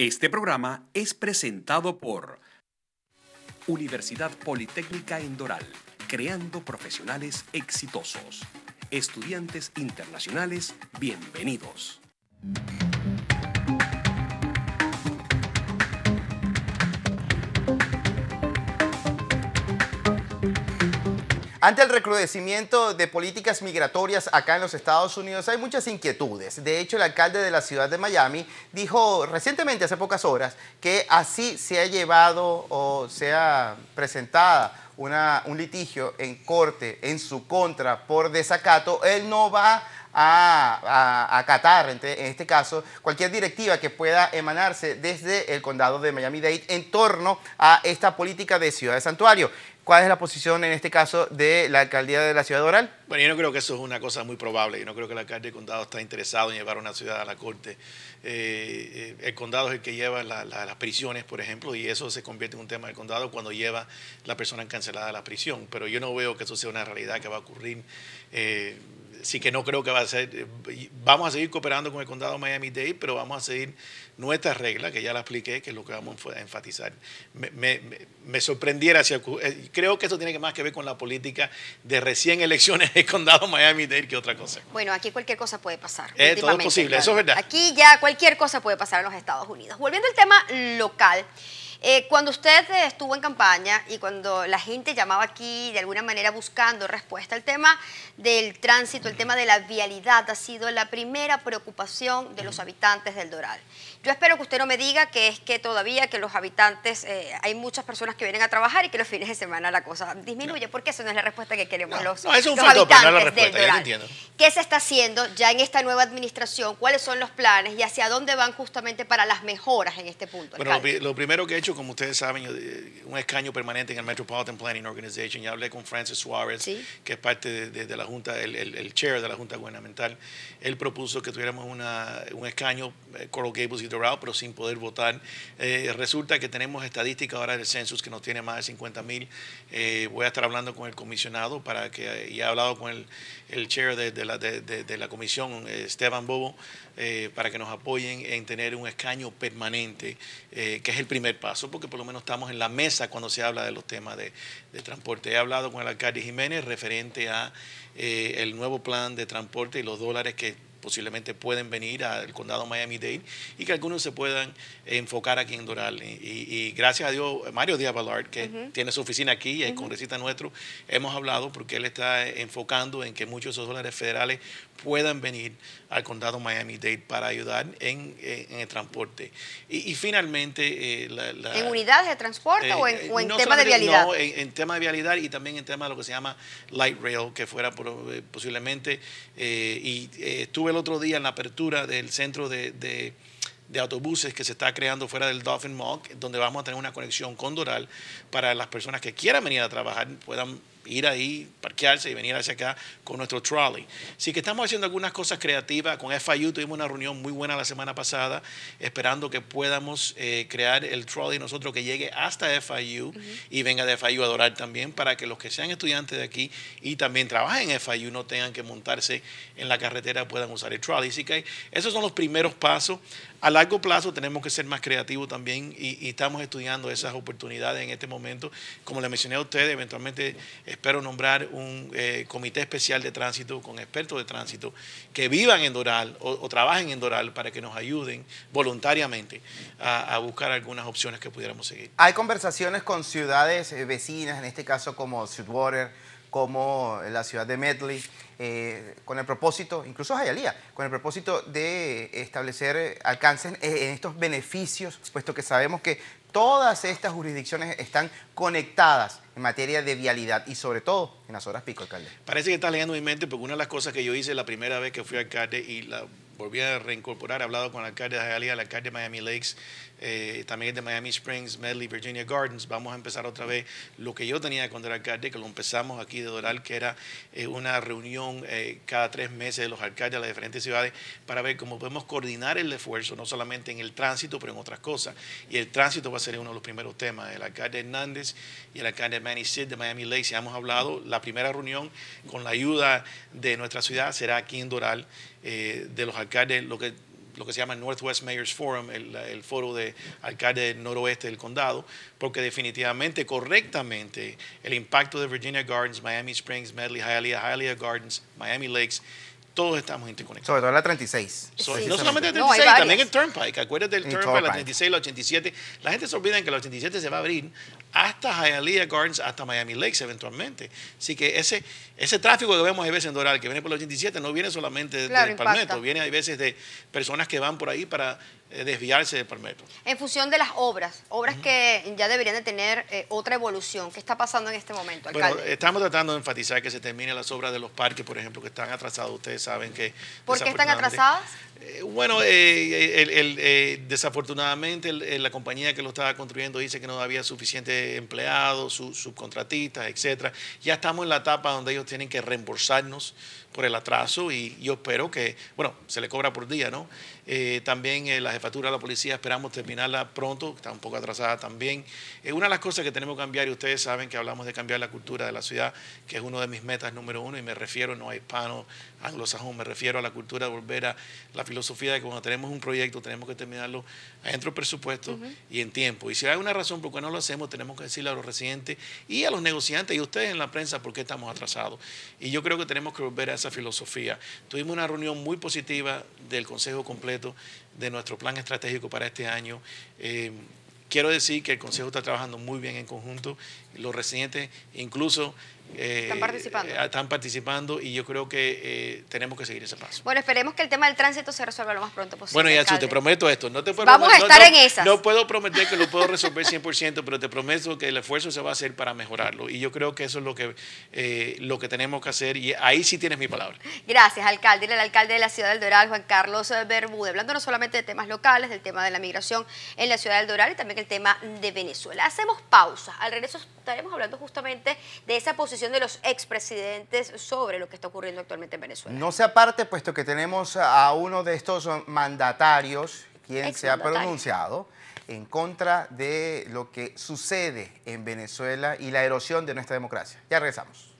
Este programa es presentado por Universidad Politécnica en Doral, creando profesionales exitosos. Estudiantes internacionales, bienvenidos. Ante el recrudecimiento de políticas migratorias acá en los Estados Unidos hay muchas inquietudes. De hecho, el alcalde de la ciudad de Miami dijo recientemente, hace pocas horas, que así se ha llevado o se ha presentada una, un litigio en corte en su contra por desacato, él no va a, acatar, en este caso, cualquier directiva que pueda emanarse desde el condado de Miami-Dade en torno a esta política de ciudad de santuario. ¿Cuál es la posición en este caso de la alcaldía de la ciudad Oral? Bueno, yo no creo que eso es una cosa muy probable. Yo no creo que el alcalde del condado está interesado en llevar una ciudad a la corte. Eh, eh, el condado es el que lleva las prisiones, por ejemplo, y eso se convierte en un tema del condado cuando lleva la persona encarcelada a la prisión. Pero yo no veo que eso sea una realidad que va a ocurrir. Eh, sí que no creo que va a ser, vamos a seguir cooperando con el condado Miami-Dade, pero vamos a seguir nuestra regla, que ya la expliqué, que es lo que vamos a enfatizar. Me, sorprendiera, si, eh, creo que eso tiene más que ver con la política de recién elecciones del condado Miami-Dade que otra cosa. Bueno, aquí cualquier cosa puede pasar. Eh, todo posible, eso es verdad. Aquí ya cualquier cosa puede pasar en los Estados Unidos. Volviendo al tema local. Eh, cuando usted eh, estuvo en campaña y cuando la gente llamaba aquí de alguna manera buscando respuesta, al tema del tránsito, el tema de la vialidad ha sido la primera preocupación de los habitantes del Doral. Yo espero que usted no me diga que es que todavía que los habitantes, eh, hay muchas personas que vienen a trabajar y que los fines de semana la cosa disminuye, porque eso no es la respuesta que queremos los, no, es un del Doral. Entiendo. ¿Qué se está haciendo ya en esta nueva administración? ¿Cuáles son los planes y hacia dónde van justamente para las mejoras en este punto? Bueno, lo primero que he hecho como ustedes saben, eh, un escaño permanente en el Metropolitan Planning Organization. Ya hablé con Francis Suárez, que es parte de, la Junta, el, chair de la Junta Gubernamental. Él propuso que tuviéramos un escaño, eh, Coral Gables y Doral, pero sin poder votar. Eh, resulta que tenemos estadísticas ahora del census que nos tiene más de 50 mil. voy a estar hablando con el comisionado para que, y he hablado con el, chair de, la, comisión, Esteban Bobo, para que nos apoyen en tener un escaño permanente, que es el primer paso porque por lo menos estamos en la mesa cuando se habla de los temas de, transporte. He hablado con el alcalde Jiménez referente a eh, el nuevo plan de transporte y los dólares que posiblemente pueden venir al condado Miami-Dade y que algunos se puedan enfocar aquí en Doral. Y, gracias a Dios, Mario Díaz Ballard, que tiene su oficina aquí, y es congresista nuestro, hemos hablado porque él está enfocando en que muchos de esos dólares federales puedan venir al condado Miami-Dade para ayudar en, el transporte. Y, finalmente... Eh, ¿En unidades de transporte eh, o en, tema de vialidad? No, en, tema de vialidad y también en tema de lo que se llama light rail, que fuera eh, posiblemente... y estuve el otro día en la apertura del centro de, autobuses que se está creando fuera del Dolphin Mock, donde vamos a tener una conexión con Doral para las personas que quieran venir a trabajar puedan ir ahí, parquearse y venir hacia acá con nuestro trolley. Así que estamos haciendo algunas cosas creativas. Con FIU tuvimos una reunión muy buena la semana pasada, esperando que podamos eh, crear el trolley nosotros que llegue hasta FIU y venga de FIU a adorar también, para que los que sean estudiantes de aquí y también trabajen en FIU no tengan que montarse en la carretera, puedan usar el trolley. Así que esos son los primeros pasos a largo plazo tenemos que ser más creativos también y, estamos estudiando esas oportunidades en este momento. Como le mencioné a ustedes, eventualmente espero nombrar un eh, comité especial de tránsito con expertos de tránsito que vivan en Doral o, trabajen en Doral para que nos ayuden voluntariamente a, buscar algunas opciones que pudiéramos seguir. Hay conversaciones con ciudades eh, vecinas, en este caso como Sweetwater, como la ciudad de Medley, eh, con el propósito, incluso Jayalía, con el propósito de establecer alcances en estos beneficios, puesto que sabemos que todas estas jurisdicciones están conectadas en materia de vialidad y sobre todo en las horas pico, alcalde. Parece que estás leyendo mi mente porque una de las cosas que yo hice la primera vez que fui alcalde y la volví a reincorporar, he hablado con el alcalde de Hialeah, el alcalde de Miami Lakes, eh, también también de Miami Springs, Medley, Virginia Gardens. Vamos a empezar otra vez lo que yo tenía con el alcalde, que lo empezamos aquí de Doral, que era eh, una reunión eh, cada tres meses de los alcaldes de las diferentes ciudades para ver cómo podemos coordinar el esfuerzo, no solamente en el tránsito, pero en otras cosas. Y el tránsito va a ser uno de los primeros temas. El alcalde Hernández y el alcalde Manny City de Miami Lakes, ya hemos hablado, la primera reunión con la ayuda de nuestra ciudad será aquí en Doral, de los alcaldes alcalde lo que, lo que se llama el Northwest Mayors Forum, el, foro de alcalde del noroeste del condado, porque definitivamente, correctamente, el impacto de Virginia Gardens, Miami Springs, Medley, Hialeah, Hialeah Gardens, Miami Lakes, todos estamos interconectados. Sobre todo la 36. no solamente la 36, también el Turnpike. Acuérdate del Turnpike, la 36, la 87. La gente se olvida que la 87 se va a abrir hasta Hialeah Gardens, hasta Miami Lakes eventualmente. Así que ese, ese tráfico que vemos a veces en Doral, que viene por los 87, no viene solamente del Palmetto, viene a veces de personas que van por ahí para eh, desviarse del Palmetto. En función de las obras, obras que ya deberían de tener eh, otra evolución, ¿qué está pasando en este momento, alcalde? estamos tratando de enfatizar que se terminen las obras de los parques, por ejemplo, que están atrasados. Ustedes saben que... ¿Por qué están atrasadas? Eh, bueno, el, desafortunadamente la compañía que lo estaba construyendo dice que no había suficiente empleados, subcontratistas, etcétera. Ya estamos en la etapa donde ellos tienen que reembolsarnos por el atraso y yo espero que, bueno, se le cobra por día, ¿no? Eh, también eh, la jefatura de la policía esperamos terminarla pronto, está un poco atrasada también. Eh, una de las cosas que tenemos que cambiar, y ustedes saben que hablamos de cambiar la cultura de la ciudad, que es una de mis metas número uno, y me refiero no a hispano, anglosajón, me refiero a la cultura de volver a la filosofía de que cuando tenemos un proyecto tenemos que terminarlo dentro del presupuesto y en tiempo. Y si hay una razón por la cual no lo hacemos, tenemos que decirle a los residentes y a los negociantes y a ustedes en la prensa por qué estamos atrasados. Y yo creo que tenemos que volver a esa filosofía. Tuvimos una reunión muy positiva del Consejo Completo de nuestro plan estratégico para este año. Eh, quiero decir que el Consejo está trabajando muy bien en conjunto. Los residentes incluso eh, eh, están, participando. y yo creo que eh, tenemos que seguir ese paso. Bueno, esperemos que el tema del tránsito se resuelva lo más pronto posible. Bueno, Yasu, te prometo esto. No te puedo, Vamos a estar en esas. No puedo prometer que lo puedo resolver 100%, pero te prometo que el esfuerzo se va a hacer para mejorarlo. Y yo creo que eso es lo que, lo que tenemos que hacer y ahí sí tienes mi palabra. Gracias, alcalde. El alcalde de la ciudad del Doral, Juan Carlos Bermúdez, hablando no solamente de temas locales, del tema de la migración en la ciudad del Doral y también el tema de Venezuela. Hacemos pausa. Al regreso estaremos hablando justamente de esa posición de los expresidentes sobre lo que está ocurriendo actualmente en Venezuela. No se aparte, puesto que tenemos a uno de estos mandatarios quien se ha pronunciado en contra de lo que sucede en Venezuela y la erosión de nuestra democracia. Ya regresamos.